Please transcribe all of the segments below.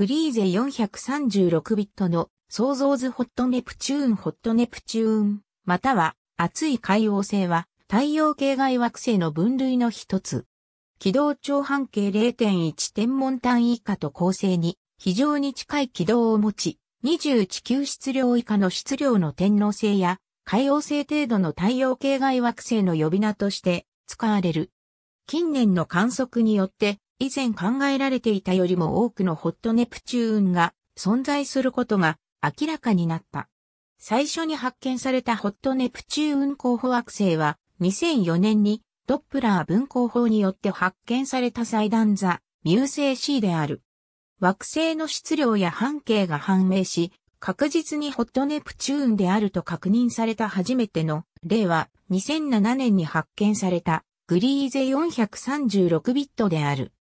フリーゼ436ビットの創造図ホットネプチューンホットネプチューン、または熱い海王星は太陽系外惑星の分類の一つ。軌道長半径0.1天文単位以下と構成に非常に近い軌道を持ち、20地球質量以下の質量の天皇星や海洋星程度の太陽系外惑星の呼び名として使われる。近年の観測によって以前考えられていたよりも多くのホットネプチューンが存在することが明らかになった。最初に発見されたホットネプチューン候補惑星は2004年にドップラー分光法によって発見された祭壇座、ミューセー C である。惑星の質量や半径が判明し、確実にホットネプチューンであると確認された初めての例は2007年に発見されたグリーゼ436ビットである。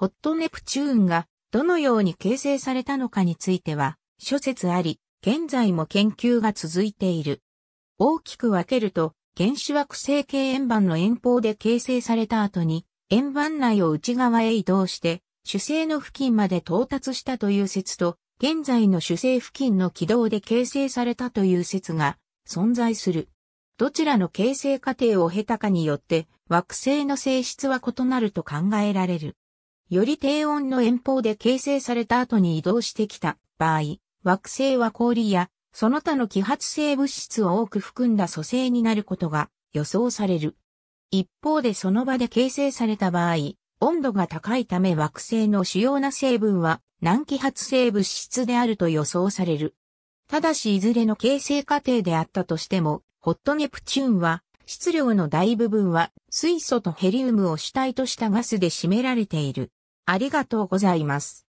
ホットネプチューンがどのように形成されたのかについては諸説あり、現在も研究が続いている。大きく分けると、原子惑星系円盤の遠方で形成された後に、円盤内を内側へ移動して、主星の付近まで到達したという説と、現在の主星付近の軌道で形成されたという説が存在する。どちらの形成過程を経たかによって、惑星の性質は異なると考えられる。より低温の遠方で形成された後に移動してきた場合、惑星は氷やその他の揮発性物質を多く含んだ組成になることが予想される。一方でその場で形成された場合、温度が高いため惑星の主要な成分は難揮発性物質であると予想される。ただしいずれの形成過程であったとしても、ホットネプチューンは質量の大部分は水素とヘリウムを主体としたガスで占められている。ありがとうございます。